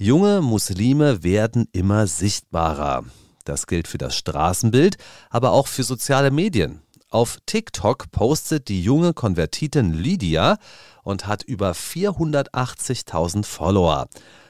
Junge Muslime werden immer sichtbarer. Das gilt für das Straßenbild, aber auch für soziale Medien. Auf TikTok postet die junge Konvertitin Lydia und hat über 480.000 Follower.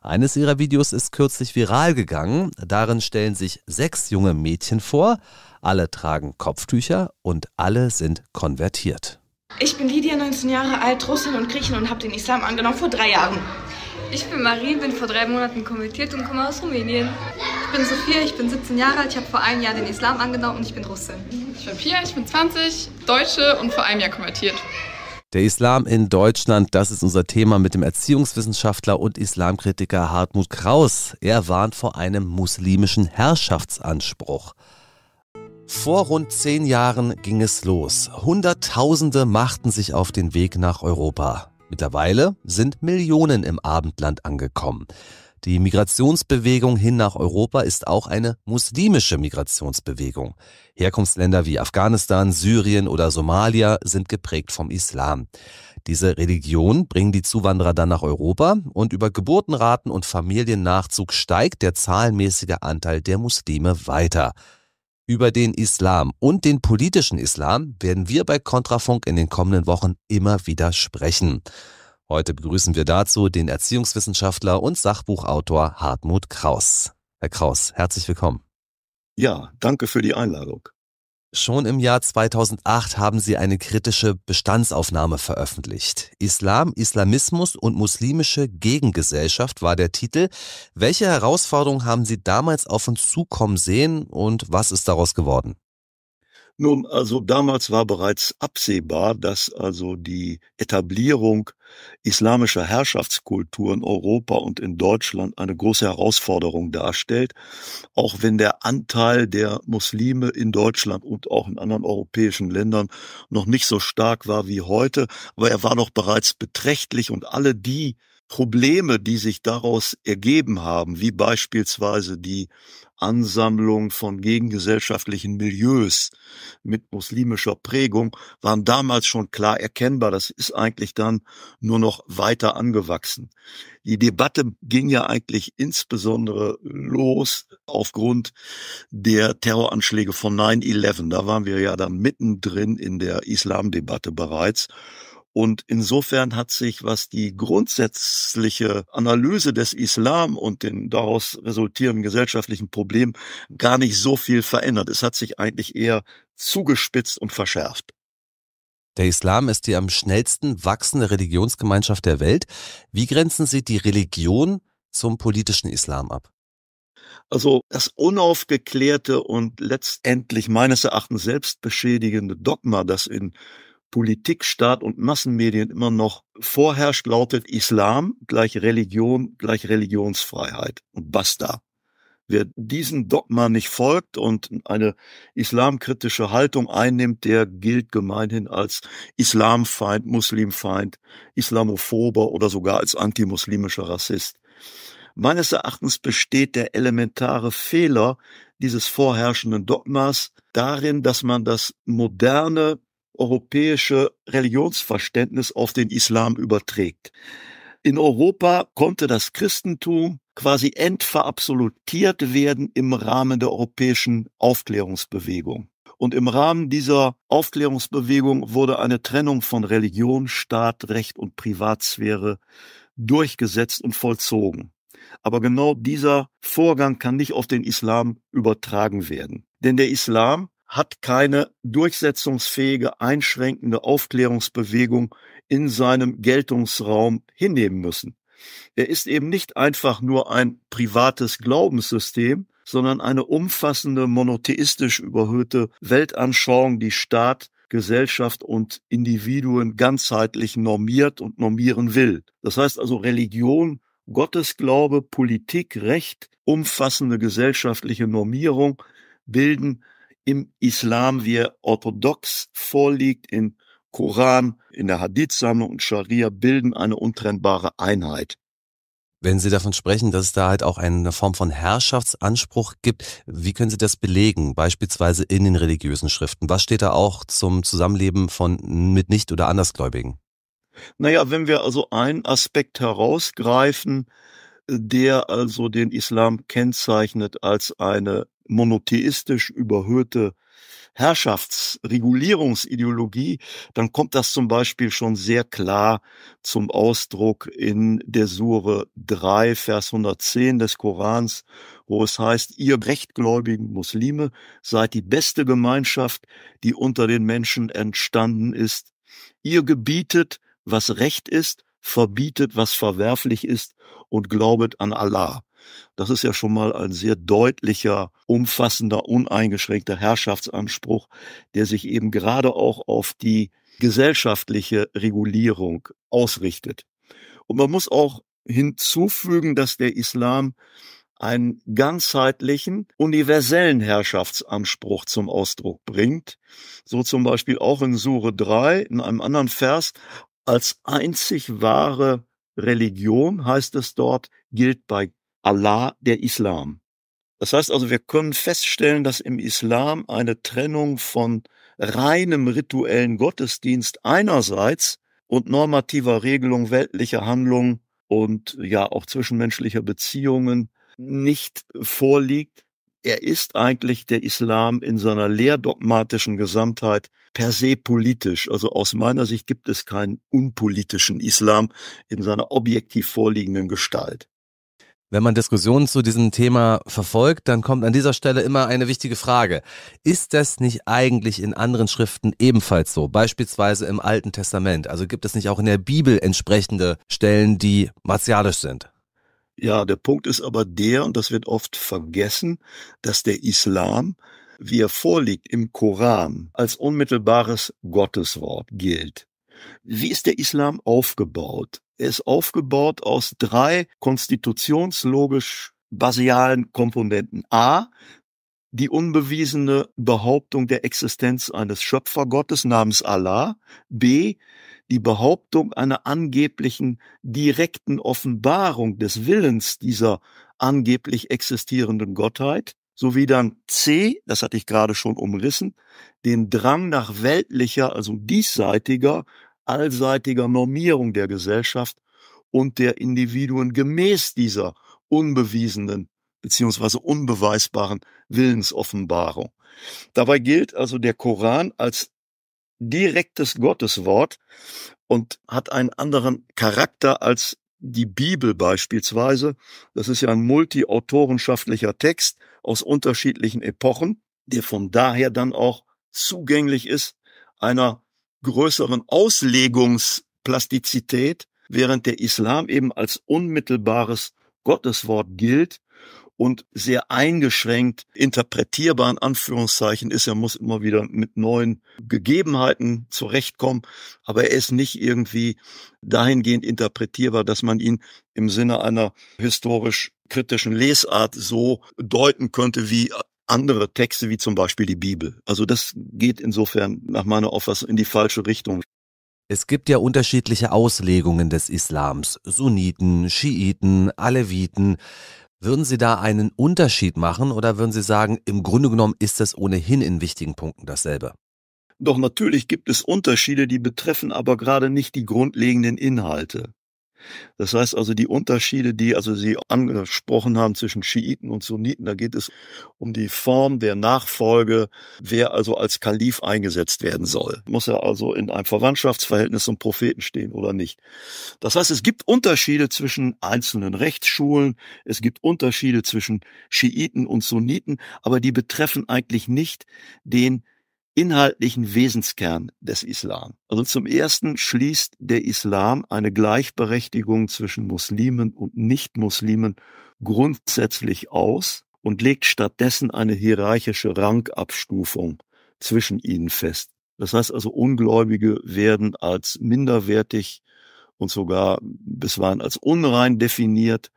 Eines ihrer Videos ist kürzlich viral gegangen. Darin stellen sich sechs junge Mädchen vor. Alle tragen Kopftücher und alle sind konvertiert. Ich bin Lydia, 19 Jahre alt, Russin und Griechen und habe den Islam angenommen vor drei Jahren. Ich bin Marie, bin vor drei Monaten konvertiert und komme aus Rumänien. Ich bin Sophia, ich bin 17 Jahre alt, ich habe vor einem Jahr den Islam angenommen und ich bin Russin. Ich bin Pia, ich bin 20, Deutsche und vor einem Jahr konvertiert. Der Islam in Deutschland, das ist unser Thema mit dem Erziehungswissenschaftler und Islamkritiker Hartmut Kraus. Er warnt vor einem muslimischen Herrschaftsanspruch. Vor rund zehn Jahren ging es los. Hunderttausende machten sich auf den Weg nach Europa. Mittlerweile sind Millionen im Abendland angekommen. Die Migrationsbewegung hin nach Europa ist auch eine muslimische Migrationsbewegung. Herkunftsländer wie Afghanistan, Syrien oder Somalia sind geprägt vom Islam. Diese Religion bringen die Zuwanderer dann nach Europa und über Geburtenraten und Familiennachzug steigt der zahlenmäßige Anteil der Muslime weiter. Über den Islam und den politischen Islam werden wir bei Kontrafunk in den kommenden Wochen immer wieder sprechen. Heute begrüßen wir dazu den Erziehungswissenschaftler und Sachbuchautor Hartmut Kraus. Herr Kraus, herzlich willkommen. Ja, danke für die Einladung. Schon im Jahr 2008 haben sie eine kritische Bestandsaufnahme veröffentlicht. Islam, Islamismus und muslimische Gegengesellschaft war der Titel. Welche Herausforderungen haben Sie damals auf uns zukommen sehen und was ist daraus geworden? Nun, also damals war bereits absehbar, dass also die Etablierung islamischer Herrschaftskultur in Europa und in Deutschland eine große Herausforderung darstellt, auch wenn der Anteil der Muslime in Deutschland und auch in anderen europäischen Ländern noch nicht so stark war wie heute, aber er war noch bereits beträchtlich und alle die Probleme, die sich daraus ergeben haben, wie beispielsweise die Ansammlung von gegengesellschaftlichen Milieus mit muslimischer Prägung, waren damals schon klar erkennbar. Das ist eigentlich dann nur noch weiter angewachsen. Die Debatte ging ja eigentlich insbesondere los aufgrund der Terroranschläge von 9-11. Da waren wir ja dann mittendrin in der Islamdebatte bereits. Und insofern hat sich, was die grundsätzliche Analyse des Islam und den daraus resultierenden gesellschaftlichen Problemen gar nicht so viel verändert. Es hat sich eigentlich eher zugespitzt und verschärft. Der Islam ist die am schnellsten wachsende Religionsgemeinschaft der Welt. Wie grenzen Sie die Religion zum politischen Islam ab? Also das unaufgeklärte und letztendlich meines Erachtens selbstbeschädigende Dogma, das in Politik, Staat und Massenmedien immer noch vorherrscht, lautet Islam gleich Religion gleich Religionsfreiheit und basta. Wer diesem Dogma nicht folgt und eine islamkritische Haltung einnimmt, der gilt gemeinhin als Islamfeind, Muslimfeind, Islamophober oder sogar als antimuslimischer Rassist. Meines Erachtens besteht der elementare Fehler dieses vorherrschenden Dogmas darin, dass man das moderne europäische Religionsverständnis auf den Islam überträgt. In Europa konnte das Christentum quasi entverabsolutiert werden im Rahmen der europäischen Aufklärungsbewegung. Und im Rahmen dieser Aufklärungsbewegung wurde eine Trennung von Religion, Staat, Recht und Privatsphäre durchgesetzt und vollzogen. Aber genau dieser Vorgang kann nicht auf den Islam übertragen werden. Denn der Islam hat keine durchsetzungsfähige, einschränkende Aufklärungsbewegung in seinem Geltungsraum hinnehmen müssen. Er ist eben nicht einfach nur ein privates Glaubenssystem, sondern eine umfassende, monotheistisch überhöhte Weltanschauung, die Staat, Gesellschaft und Individuen ganzheitlich normiert und normieren will. Das heißt also Religion, Gottesglaube, Politik, Recht, umfassende gesellschaftliche Normierung bilden im Islam, wie er orthodox vorliegt, im Koran, in der Hadith-Sammlung und Scharia, bilden eine untrennbare Einheit. Wenn Sie davon sprechen, dass es da halt auch eine Form von Herrschaftsanspruch gibt, wie können Sie das belegen, beispielsweise in den religiösen Schriften? Was steht da auch zum Zusammenleben von mit Nicht- oder Andersgläubigen? Naja, wenn wir also einen Aspekt herausgreifen, der also den Islam kennzeichnet als eine monotheistisch überhöhte Herrschaftsregulierungsideologie, dann kommt das zum Beispiel schon sehr klar zum Ausdruck in der Sure 3, Vers 110 des Korans, wo es heißt, ihr rechtgläubigen Muslime seid die beste Gemeinschaft, die unter den Menschen entstanden ist. Ihr gebietet, was recht ist verbietet, was verwerflich ist und glaubet an Allah. Das ist ja schon mal ein sehr deutlicher, umfassender, uneingeschränkter Herrschaftsanspruch, der sich eben gerade auch auf die gesellschaftliche Regulierung ausrichtet. Und man muss auch hinzufügen, dass der Islam einen ganzheitlichen, universellen Herrschaftsanspruch zum Ausdruck bringt. So zum Beispiel auch in Sure 3, in einem anderen Vers, als einzig wahre Religion, heißt es dort, gilt bei Allah der Islam. Das heißt also, wir können feststellen, dass im Islam eine Trennung von reinem rituellen Gottesdienst einerseits und normativer Regelung weltlicher Handlungen und ja auch zwischenmenschlicher Beziehungen nicht vorliegt, er ist eigentlich der Islam in seiner lehrdogmatischen Gesamtheit per se politisch. Also aus meiner Sicht gibt es keinen unpolitischen Islam in seiner objektiv vorliegenden Gestalt. Wenn man Diskussionen zu diesem Thema verfolgt, dann kommt an dieser Stelle immer eine wichtige Frage. Ist das nicht eigentlich in anderen Schriften ebenfalls so? Beispielsweise im Alten Testament. Also gibt es nicht auch in der Bibel entsprechende Stellen, die martialisch sind? Ja, der Punkt ist aber der, und das wird oft vergessen, dass der Islam, wie er vorliegt im Koran, als unmittelbares Gotteswort gilt. Wie ist der Islam aufgebaut? Er ist aufgebaut aus drei konstitutionslogisch basialen Komponenten. A, die unbewiesene Behauptung der Existenz eines Schöpfergottes namens Allah. B, die Behauptung einer angeblichen direkten Offenbarung des Willens dieser angeblich existierenden Gottheit, sowie dann C, das hatte ich gerade schon umrissen, den Drang nach weltlicher, also diesseitiger, allseitiger Normierung der Gesellschaft und der Individuen gemäß dieser unbewiesenen beziehungsweise unbeweisbaren Willensoffenbarung. Dabei gilt also der Koran als direktes Gotteswort und hat einen anderen Charakter als die Bibel beispielsweise. Das ist ja ein multiautorenschaftlicher Text aus unterschiedlichen Epochen, der von daher dann auch zugänglich ist einer größeren Auslegungsplastizität, während der Islam eben als unmittelbares Gotteswort gilt und sehr eingeschränkt interpretierbar in Anführungszeichen ist. Er muss immer wieder mit neuen Gegebenheiten zurechtkommen, aber er ist nicht irgendwie dahingehend interpretierbar, dass man ihn im Sinne einer historisch kritischen Lesart so deuten könnte, wie andere Texte wie zum Beispiel die Bibel. Also das geht insofern nach meiner Auffassung in die falsche Richtung. Es gibt ja unterschiedliche Auslegungen des Islams. Sunniten, Schiiten, Aleviten. Würden Sie da einen Unterschied machen oder würden Sie sagen, im Grunde genommen ist das ohnehin in wichtigen Punkten dasselbe? Doch natürlich gibt es Unterschiede, die betreffen aber gerade nicht die grundlegenden Inhalte. Das heißt also, die Unterschiede, die also Sie angesprochen haben zwischen Schiiten und Sunniten, da geht es um die Form der Nachfolge, wer also als Kalif eingesetzt werden soll. Muss er also in einem Verwandtschaftsverhältnis zum Propheten stehen oder nicht? Das heißt, es gibt Unterschiede zwischen einzelnen Rechtsschulen, es gibt Unterschiede zwischen Schiiten und Sunniten, aber die betreffen eigentlich nicht den inhaltlichen Wesenskern des Islam. Also zum ersten schließt der Islam eine Gleichberechtigung zwischen Muslimen und Nichtmuslimen grundsätzlich aus und legt stattdessen eine hierarchische Rangabstufung zwischen ihnen fest. Das heißt also, Ungläubige werden als minderwertig und sogar bisweilen als unrein definiert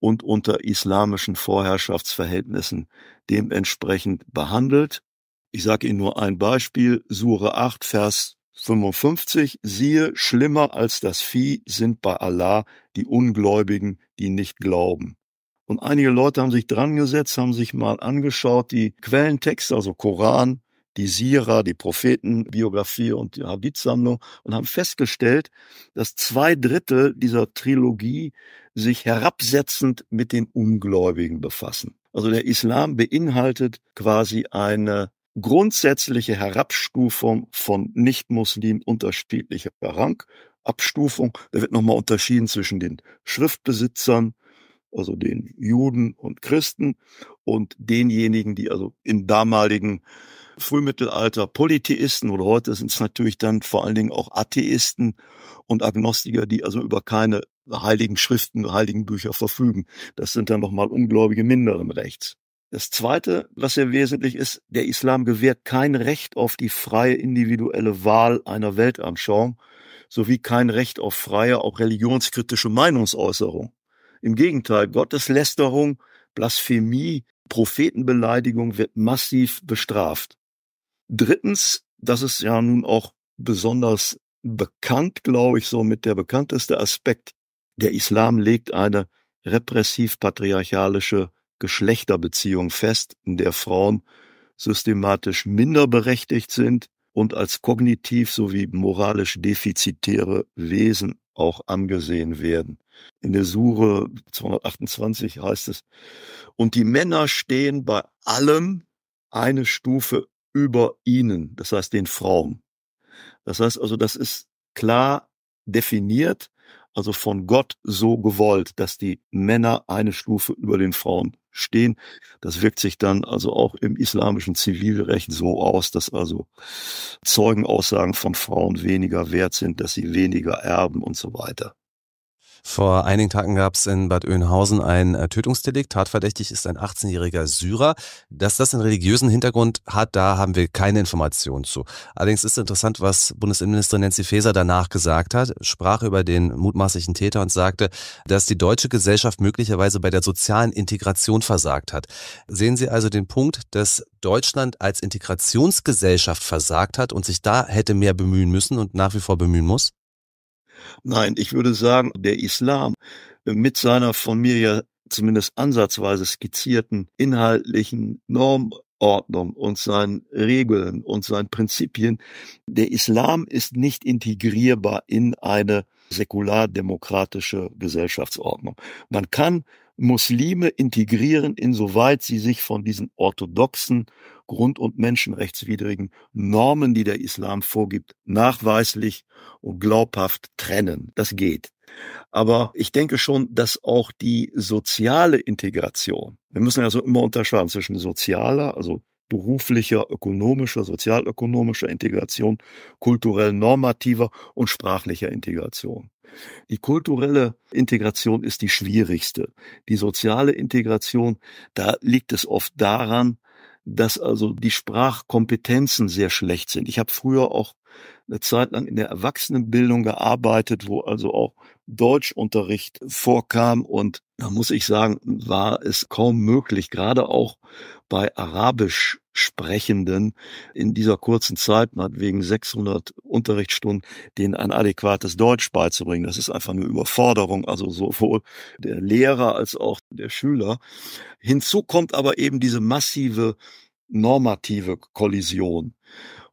und unter islamischen Vorherrschaftsverhältnissen dementsprechend behandelt. Ich sage Ihnen nur ein Beispiel, Sure 8, Vers 55, siehe, schlimmer als das Vieh sind bei Allah die Ungläubigen, die nicht glauben. Und einige Leute haben sich dran gesetzt, haben sich mal angeschaut, die Quellentexte, also Koran, die Sira, die Prophetenbiografie und die Hadith-Sammlung und haben festgestellt, dass zwei Drittel dieser Trilogie sich herabsetzend mit den Ungläubigen befassen. Also der Islam beinhaltet quasi eine grundsätzliche Herabstufung von Nichtmuslimen unterschiedlicher Rang. Abstufung, da wird nochmal unterschieden zwischen den Schriftbesitzern, also den Juden und Christen und denjenigen, die also im damaligen Frühmittelalter Polytheisten oder heute sind es natürlich dann vor allen Dingen auch Atheisten und Agnostiker, die also über keine heiligen Schriften, heiligen Bücher verfügen. Das sind dann nochmal Ungläubige minderen Rechts. Das Zweite, was sehr wesentlich ist, der Islam gewährt kein Recht auf die freie individuelle Wahl einer Weltanschauung sowie kein Recht auf freie, auch religionskritische Meinungsäußerung. Im Gegenteil, Gotteslästerung, Blasphemie, Prophetenbeleidigung wird massiv bestraft. Drittens, das ist ja nun auch besonders bekannt, glaube ich, so mit der bekannteste Aspekt. Der Islam legt eine repressiv-patriarchalische Geschlechterbeziehung fest, in der Frauen systematisch minder berechtigt sind und als kognitiv sowie moralisch defizitäre Wesen auch angesehen werden. In der Sure 228 heißt es, und die Männer stehen bei allem eine Stufe über ihnen, das heißt den Frauen. Das heißt also, das ist klar definiert also von Gott so gewollt, dass die Männer eine Stufe über den Frauen stehen. Das wirkt sich dann also auch im islamischen Zivilrecht so aus, dass also Zeugenaussagen von Frauen weniger wert sind, dass sie weniger erben und so weiter. Vor einigen Tagen gab es in Bad Oeynhausen ein äh, Tötungsdelikt. Tatverdächtig ist ein 18-jähriger Syrer. Dass das einen religiösen Hintergrund hat, da haben wir keine Informationen zu. Allerdings ist interessant, was Bundesinnenministerin Nancy Faeser danach gesagt hat, sprach über den mutmaßlichen Täter und sagte, dass die deutsche Gesellschaft möglicherweise bei der sozialen Integration versagt hat. Sehen Sie also den Punkt, dass Deutschland als Integrationsgesellschaft versagt hat und sich da hätte mehr bemühen müssen und nach wie vor bemühen muss? Nein, ich würde sagen, der Islam mit seiner von mir ja zumindest ansatzweise skizzierten inhaltlichen Normordnung und seinen Regeln und seinen Prinzipien, der Islam ist nicht integrierbar in eine säkulardemokratische Gesellschaftsordnung. Man kann Muslime integrieren, insoweit sie sich von diesen orthodoxen, grund- und menschenrechtswidrigen Normen, die der Islam vorgibt, nachweislich und glaubhaft trennen. Das geht. Aber ich denke schon, dass auch die soziale Integration, wir müssen also immer unterscheiden zwischen sozialer, also beruflicher, ökonomischer, sozialökonomischer Integration, kulturell normativer und sprachlicher Integration. Die kulturelle Integration ist die schwierigste. Die soziale Integration, da liegt es oft daran, dass also die Sprachkompetenzen sehr schlecht sind. Ich habe früher auch eine Zeit lang in der Erwachsenenbildung gearbeitet, wo also auch Deutschunterricht vorkam. Und da muss ich sagen, war es kaum möglich, gerade auch bei Arabisch Sprechenden in dieser kurzen Zeit, man wegen 600 Unterrichtsstunden, denen ein adäquates Deutsch beizubringen. Das ist einfach eine Überforderung, also sowohl der Lehrer als auch der Schüler. Hinzu kommt aber eben diese massive normative Kollision.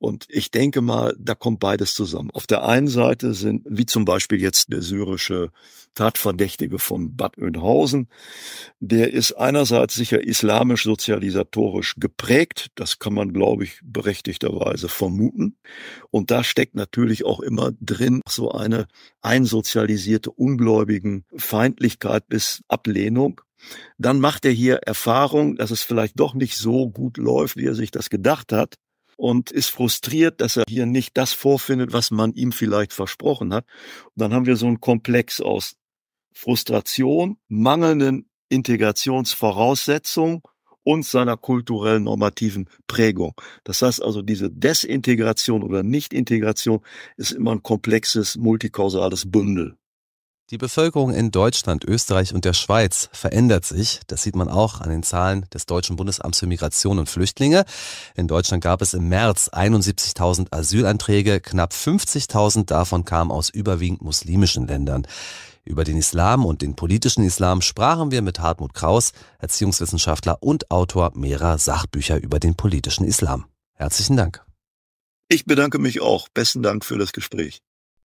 Und ich denke mal, da kommt beides zusammen. Auf der einen Seite sind, wie zum Beispiel jetzt der syrische Tatverdächtige von Bad Oeynhausen, der ist einerseits sicher islamisch sozialisatorisch geprägt. Das kann man, glaube ich, berechtigterweise vermuten. Und da steckt natürlich auch immer drin so eine einsozialisierte ungläubigen Feindlichkeit bis Ablehnung dann macht er hier Erfahrung, dass es vielleicht doch nicht so gut läuft, wie er sich das gedacht hat und ist frustriert, dass er hier nicht das vorfindet, was man ihm vielleicht versprochen hat. Und dann haben wir so einen Komplex aus Frustration, mangelnden Integrationsvoraussetzungen und seiner kulturellen normativen Prägung. Das heißt also, diese Desintegration oder Nichtintegration ist immer ein komplexes, multikausales Bündel. Die Bevölkerung in Deutschland, Österreich und der Schweiz verändert sich. Das sieht man auch an den Zahlen des Deutschen Bundesamts für Migration und Flüchtlinge. In Deutschland gab es im März 71.000 Asylanträge, knapp 50.000 davon kamen aus überwiegend muslimischen Ländern. Über den Islam und den politischen Islam sprachen wir mit Hartmut Kraus, Erziehungswissenschaftler und Autor mehrerer Sachbücher über den politischen Islam. Herzlichen Dank. Ich bedanke mich auch. Besten Dank für das Gespräch.